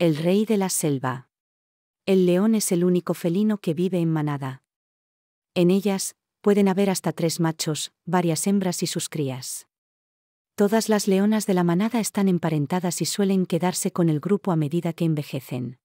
El rey de la selva. El león es el único felino que vive en manada. En ellas, pueden haber hasta tres machos, varias hembras y sus crías. Todas las leonas de la manada están emparentadas y suelen quedarse con el grupo a medida que envejecen.